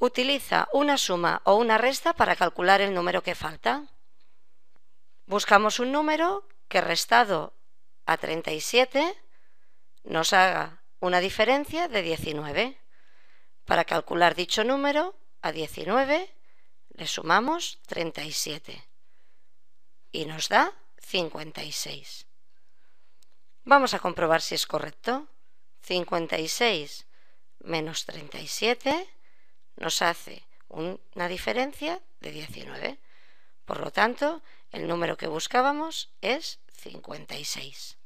Utiliza una suma o una resta para calcular el número que falta. Buscamos un número que restado a 37 nos haga una diferencia de 19. Para calcular dicho número, a 19 le sumamos 37 y nos da 56. Vamos a comprobar si es correcto. 56 menos 37 nos hace una diferencia de 19. Por lo tanto, el número que buscábamos es 56.